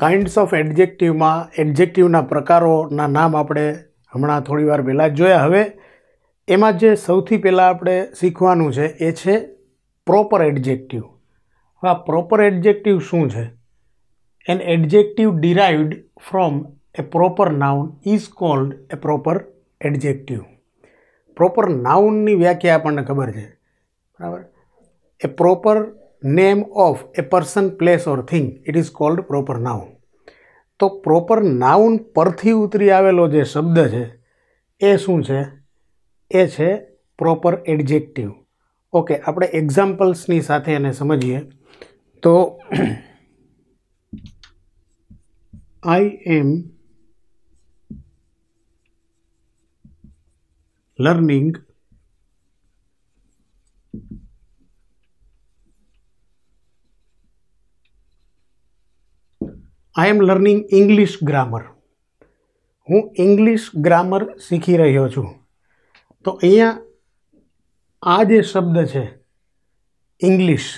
Kinds of એડજેક્ટિવમાં એડજેક્ટિવના પ્રકારોના નામ આપણે હમણાં થોડીવાર પહેલાં જોયા હવે એમાં જે સૌથી પહેલાં આપણે શીખવાનું છે એ છે પ્રોપર એડજેક્ટિવ હવે આ પ્રોપર એડજેક્ટિવ શું છે an adjective derived from a proper noun is called a proper adjective proper નાઉનની વ્યાખ્યા આપણને ખબર છે બરાબર a proper name of a person place or thing it is called proper noun તો પ્રોપર નાઉન પરથી ઉતરી આવેલો જે શબ્દ છે એ શું છે એ છે પ્રોપર એડજેક્ટિવ ઓકે આપણે એક્ઝામ્પલ્સની સાથે એને સમજીએ તો I am learning I am learning English grammar હું ઇંગ્લિશ ગ્રામર શીખી રહ્યો છું તો અહીંયા આ જે શબ્દ છે ઇંગ્લિશ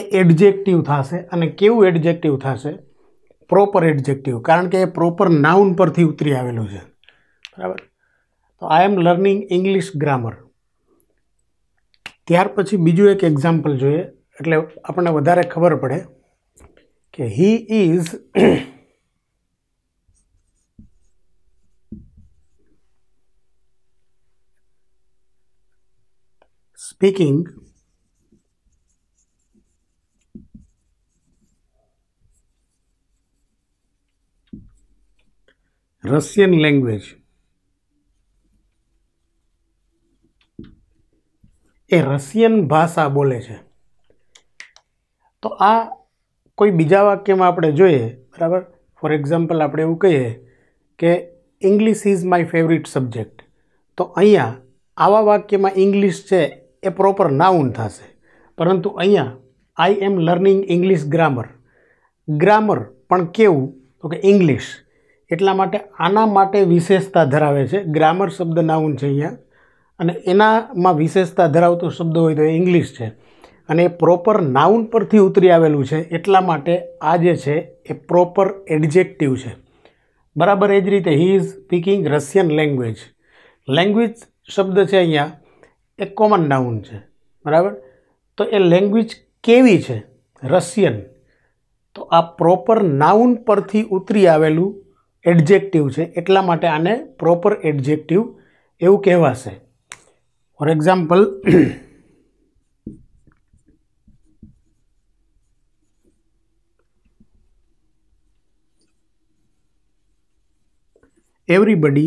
એ એડજેક્ટિવ થશે અને કેવું એડજેક્ટિવ થશે પ્રોપર એડજેક્ટિવ કારણ કે એ પ્રોપર નાઉન પરથી ઉતરી આવેલું છે બરાબર તો I am learning English grammar ત્યાર પછી બીજું એક એક્ઝામ્પલ જોઈએ એટલે આપણને વધારે ખબર પડે કે he is speaking Russian language એ રશિયન ભાષા બોલે છે તો આ કોઈ બીજા વાક્યમાં આપણે જોઈએ બરાબર ફોર એક્ઝામ્પલ આપણે એવું કહીએ કે English is my favourite subject તો અહીંયા આવા વાક્યમાં ઇંગ્લિશ છે એ પ્રોપર નાઉન થશે પરંતુ અહીંયા I am learning English grammar grammar પણ કેવું તો કે ઇંગ્લિશ એટલા માટે આના માટે વિશેષતા ધરાવે છે ગ્રામર શબ્દ નાઉન છે અહીંયા અને એનામાં વિશેષતા ધરાવતો શબ્દ હોય તો એ ઇંગ્લિશ છે અને એ પ્રોપર નાઉન પરથી ઉતરી આવેલું છે એટલા માટે આ જે છે એ પ્રોપર એડજેક્ટિવ છે બરાબર એ જ રીતે he is speaking Russian language language શબ્દ છે અહીંયા એ કોમન નાઉન છે બરાબર તો એ લેંગ્વેજ કેવી છે રશિયન તો આ પ્રોપર નાઉન પરથી ઉતરી આવેલું એડજેક્ટિવ છે એટલા માટે આને પ્રોપર એડજેક્ટિવ એવું કહેવાશે for example everybody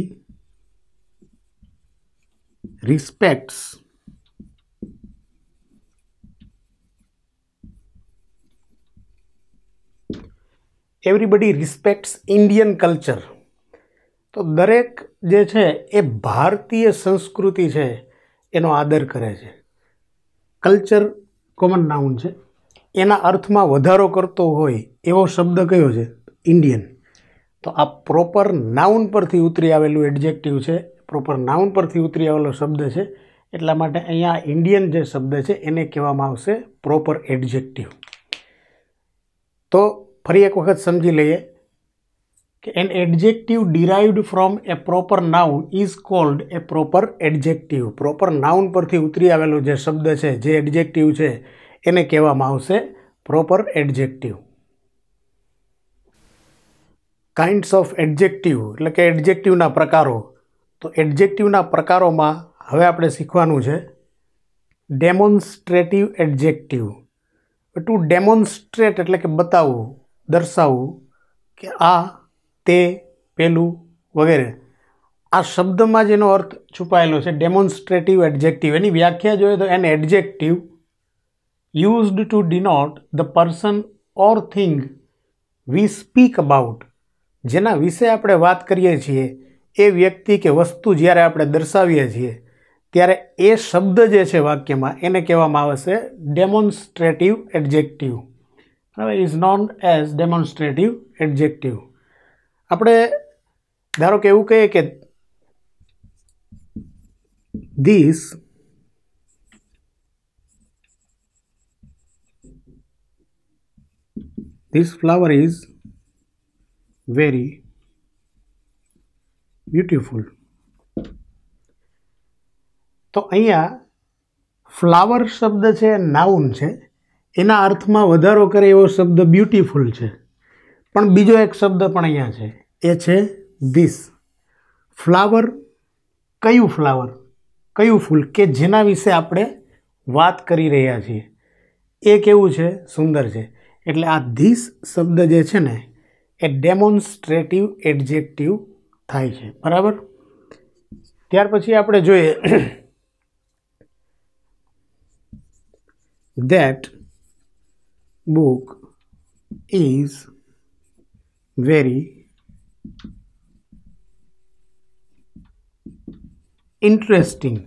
respects everybody respects Indian culture તો દરેક જે છે એ ભારતીય સંસ્કૃતિ છે એનો આદર કરે છે કલ્ચર કોમન નાઉન છે એના અર્થમાં વધારો કરતો હોય એવો શબ્દ કયો છે ઇન્ડિયન તો આ પ્રોપર નાઉન પરથી ઉતરી આવેલું એડજેક્ટિવ છે પ્રોપર નાઉન પરથી ઉતરી આવેલો શબ્દ છે એટલા માટે અહીંયા ઇન્ડિયન જે શબ્દ છે એને કહેવામાં આવશે પ્રોપર એડજેક્ટિવ તો ફરી એક વખત સમજી લઈએ કે an adjective derived from a proper noun is called a proper adjective proper noun પરથી ઉતરી આવેલો જે શબ્દ છે જે એડજેક્ટિવ છે એને કહેવામાં આવશે proper adjective kinds of adjective એટલે કે એડજેક્ટિવના પ્રકારો તો એડજેક્ટિવના પ્રકારોમાં હવે આપણે શીખવાનું છે ડેમોન્સ્ટ્રેટિવ એડજેક્ટિવ ટુ ડેમોન્સ્ટ્રેટ એટલે કે બતાવવું દર્શાવવું કે આ તે પેલું વગેરે આ શબ્દમાં જેનો અર્થ છુપાયેલો છે ડેમોન્સ્ટ્રેટિવ એડજેક્ટિવ એની વ્યાખ્યા જોઈએ તો an adjective used to denote the person or thing we speak about જેના વિશે આપણે વાત કરીએ છીએ એ વ્યક્તિ કે વસ્તુ જ્યારે આપણે દર્શાવીએ છીએ ત્યારે એ શબ્દ જે છે વાક્યમાં એને કહેવામાં આવશે ડેમોન્સ્ટ્રેટિવ એડજેક્ટિવ બરાબર is known as demonstrative adjective આપણે ધારો કે એવું કહીએ કે this this flower is very beautiful તો અહીંયા ફ્લાવર શબ્દ છે નાઉન છે એના અર્થમાં વધારો કરે એવો શબ્દ બ્યુટિફુલ છે પણ બીજો એક શબ્દ પણ અહીંયા છે એ છે ધીસ ફ્લાવર કયું ફ્લાવર કયું ફૂલ કે જેના વિશે આપણે વાત કરી રહ્યા છીએ એ કેવું છે સુંદર છે એટલે આ ધીસ શબ્દ જે છે ને એ ડેમોન્સ્ટ્રેટિવ એડજેક્ટિવ થાય છે બરાબર ત્યાર પછી આપણે જોઈએ that book is very interesting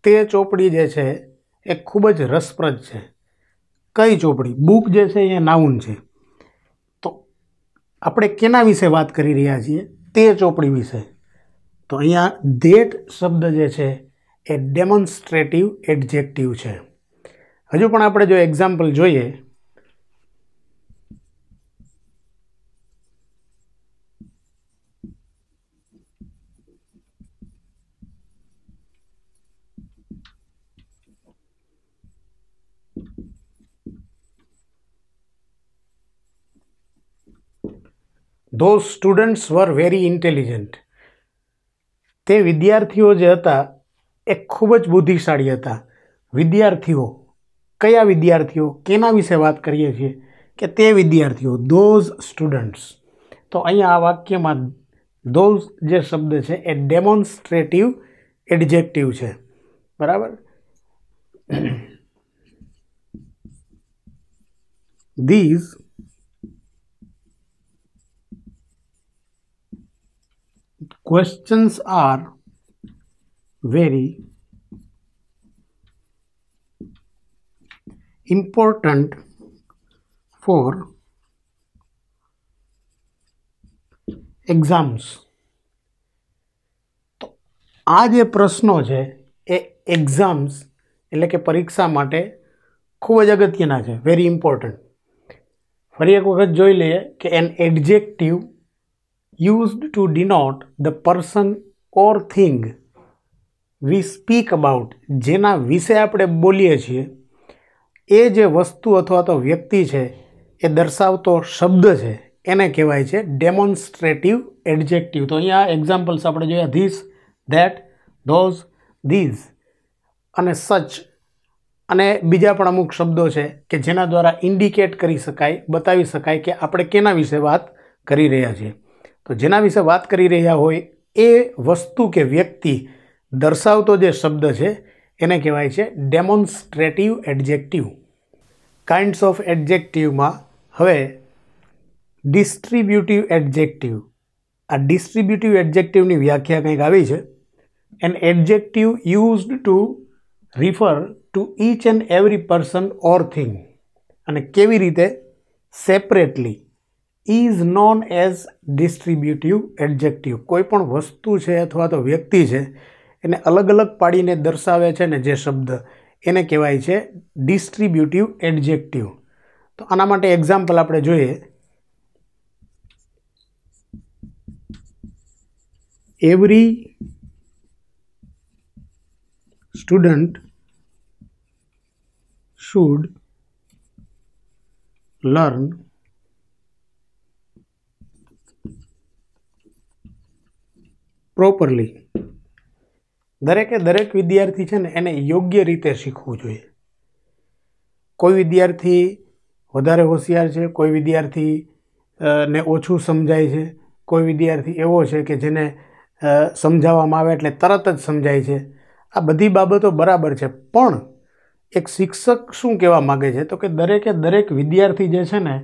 તે ચોપડી જે છે એ ખૂબ જ રસપ્રદ છે કઈ ચોપડી બુક જે છે એ નાઉન છે તો આપણે કેના વિશે વાત કરી રહ્યા છીએ તે ચોપડી વિશે તો અહીંયા ધેટ શબ્દ જે છે એ ડેમોન્સ્ટ્રેટિવ એડજેક્ટિવ છે હજુ પણ આપણે જો એક્ઝામ્પલ જોઈએ those students were very intelligent તે વિદ્યાર્થીઓ જે હતા એ ખૂબ જ બુદ્ધિશાળી હતા વિદ્યાર્થીઓ કયા વિદ્યાર્થીઓ કેના વિશે વાત કરીએ છીએ કે તે વિદ્યાર્થીઓ ધોઝ સ્ટુડન્ટ્સ તો અહીંયા આ વાક્યમાં ધોઝ જે શબ્દ છે એ ડેમોન્સ્ટ્રેટિવ એડજેક્ટિવ છે બરાબર these questions are very important for exams તો આ જે પ્રશ્નો છે એ એક્ઝામ્સ એટલે કે પરીક્ષા માટે ખૂબ જ અગત્યના છે વેરી ઇમ્પોર્ટન્ટ ફરી એક વખત જોઈ લઈએ કે an adjective used to denote the person or thing we speak about જેના વિશે આપણે બોલીએ છીએ એ જે વસ્તુ અથવા તો વ્યક્તિ છે એ દર્શાવતો શબ્દ છે એને કહેવાય છે ડેમોન્સ્ટ્રેટિવ એડજેક્ટિવ તો અહીંયા એક્ઝામ્પલ્સ આપણે જોઈએ ધીસ ધેટ ધોઝ ધીઝ અને સચ અને બીજા પણ અમુક શબ્દો છે કે જેના દ્વારા ઇન્ડિકેટ કરી શકાય બતાવી શકાય કે આપણે કેના વિશે વાત કરી રહ્યા છીએ તો જેના વિશે વાત કરી રહ્યા હોય એ વસ્તુ કે વ્યક્તિ દર્શાવતો જે શબ્દ છે એને કહેવાય છે ડેમોન્સ્ટ્રેટિવ એડજેક્ટિવ કાઇન્ડ્સ ઓફ એડજેક્ટિવમાં હવે ડિસ્ટ્રીબ્યુટિવ એડજેક્ટિવ આ ડિસ્ટ્રીબ્યુટિવ એડજેક્ટિવની વ્યાખ્યા કંઈક આવી છે an adjective used to refer to each and every person or thing અને કેવી રીતે separately is known as distributive adjective કોઈ પણ વસ્તુ છે અથવા તો વ્યક્તિ છે એને અલગ અલગ પાડીને દર્શાવે છે ને જે શબ્દ એને કહેવાય છે ડિસ્ટ્રીબ્યુટિવ એડજેક્ટિવ તો આના માટે એક્ઝામ્પલ આપણે જોઈએ every student should learn properly દરેકે દરેક વિદ્યાર્થી છે ને એને યોગ્ય રીતે શીખવું જોઈએ કોઈ વિદ્યાર્થી વધારે હોશિયાર છે કોઈ વિદ્યાર્થી ને ઓછું સમજાય છે કોઈ વિદ્યાર્થી એવો છે કે જેને સમજાવવામાં આવે એટલે તરત જ સમજાય છે આ બધી બાબતો બરાબર છે પણ એક શિક્ષક શું કહેવા માગે છે તો કે દરેકે દરેક વિદ્યાર્થી જે છે ને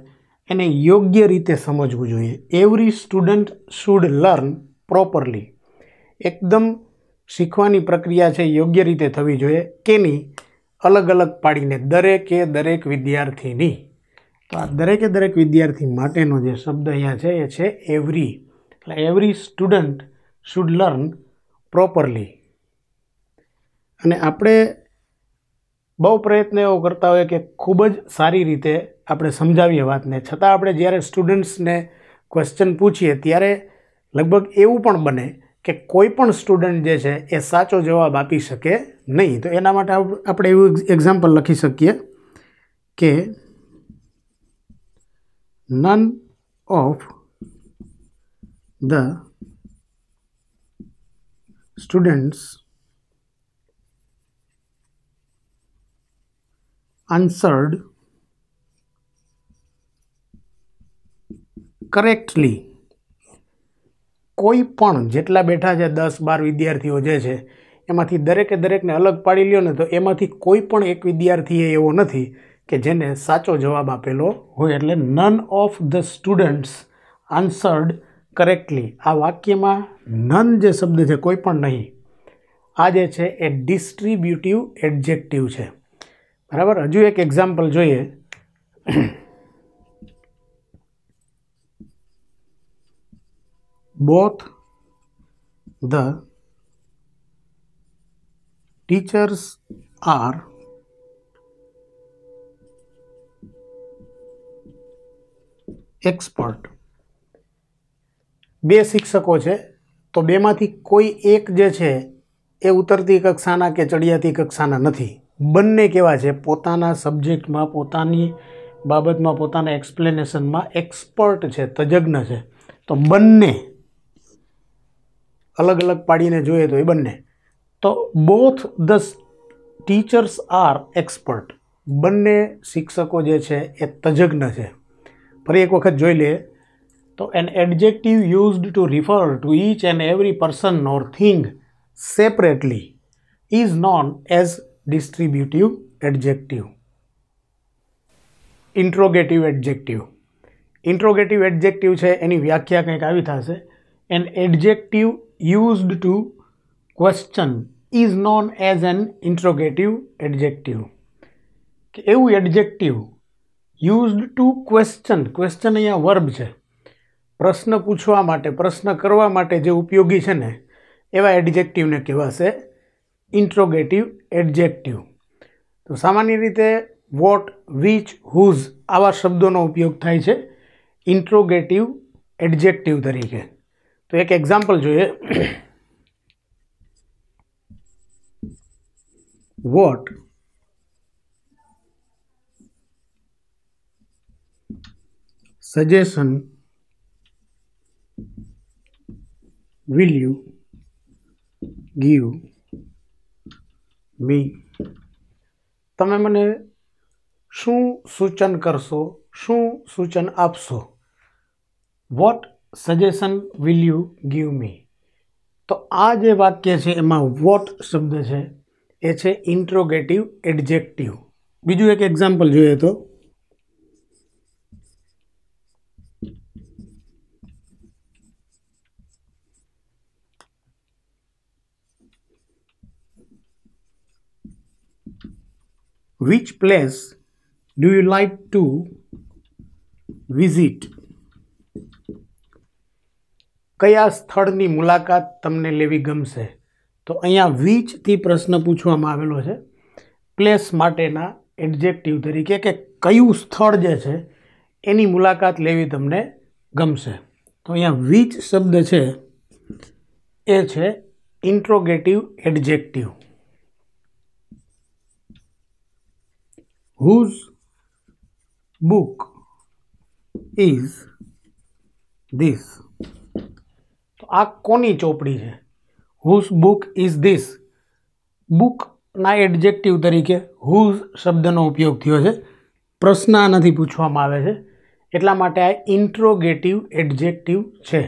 એને યોગ્ય રીતે સમજવું જોઈએ every student should learn properly એકદમ શીખવાની પ્રક્રિયા છે યોગ્ય રીતે થવી જોઈએ કે કેની અલગ અલગ પાડીને દરેકે દરેક વિદ્યાર્થીની તો આ દરેકે દરેક વિદ્યાર્થી માટેનો જે શબ્દ અહીંયા છે એ છે એવરી એટલે every student should learn properly અને આપણે બહુ પ્રયત્ન એવો કરતા હોય કે ખૂબ જ સારી રીતે આપણે સમજાવીએ વાતને છતાં આપણે જ્યારે સ્ટુડન્ટ્સને ક્વેશ્ચન પૂછીએ ત્યારે લગભગ એવું પણ બને કે કોઈ પણ સ્ટુડન્ટ જે છે એ સાચો જવાબ આપી શકે નહીં તો એના માટે આપણે એવું એક્ઝામ્પલ લખી શકીએ કે none of the students answered correctly કોઈ પણ જેટલા બેઠા છે દસ બાર વિદ્યાર્થીઓ જે છે એમાંથી દરેકે દરેકને અલગ પાડી લ્યો ને તો એમાંથી કોઈ પણ એક વિદ્યાર્થીએ એવો નથી કે જેને સાચો જવાબ આપેલો હોય એટલે none of the students answered correctly આ વાક્યમાં નન જે શબ્દ છે કોઈ પણ નહીં આ જે છે એ ડિસ્ટ્રીબ્યુટિવ એડજેક્ટિવ છે બરાબર હજુ એક એક્ઝામ્પલ જોઈએ both the teachers are expert બે શિક્ષકો છે તો બેમાંથી કોઈ એક જે છે એ ઉતરતી કક્ષાના કે ચડિયાતી કક્ષાના નથી બંને કેવા છે પોતાના સબ્જેક્ટમાં પોતાની બાબતમાં પોતાના એક્સપ્લેનેશનમાં એક્સપર્ટ છે તજજ્ઞ છે તો બંને અલગ અલગ પાડીને જોઈએ તો એ બંને તો both the teachers are expert બંને શિક્ષકો જે છે એ તજજ્ઞ છે ફરી એક વખત જોઈ લઈએ તો an adjective used to refer to each and every person or thing separately is known as distributive adjective interrogative adjective interrogative adjective છે એની વ્યાખ્યા કંઈક આવી થશે an adjective used to question is known as an interrogative adjective કે એવું adjective used to question question અહીંયા verb છે પ્રશ્ન પૂછવા માટે પ્રશ્ન કરવા માટે જે ઉપયોગી છે ને એવા એડજેક્ટિવને કહેવાશે ઇન્ટ્રોગેટિવ એડજેક્ટિવ તો સામાન્ય રીતે વોટ વીચ હુઝ આવા શબ્દોનો ઉપયોગ થાય છે ઇન્ટ્રોગેટિવ એડજેક્ટિવ તરીકે एक एग्जांपल જોઈએ what suggestion will you give me તમે મને શું સૂચન કરશો શું સૂચન આપશો what suggestion will you give me तो आज ये वाक्य है यहाँ वोट शब्द है ये इंट्रोगेटिव एडजेक्टिव बीजू एक एक्जाम्पल जो है तो Which place do you like to visit? કયા સ્થળની મુલાકાત તમને લેવી ગમશે તો અહીંયા વીચથી પ્રશ્ન પૂછવામાં આવેલો છે પ્લેસ માટેના એડજેક્ટિવ તરીકે કે કયું સ્થળ જે છે એની મુલાકાત લેવી તમને ગમશે તો અહીંયા વીચ શબ્દ છે એ છે interrogative adjective whose book is this તો આ કોની ચોપડી છે હુઝ બુક ઇઝ ધીસ બુકના એડજેક્ટિવ તરીકે હુઝ શબ્દનો ઉપયોગ થયો છે પ્રશ્ન નથી પૂછવામાં આવે છે એટલા માટે આ ઇન્ટ્રોગેટિવ એડજેક્ટિવ છે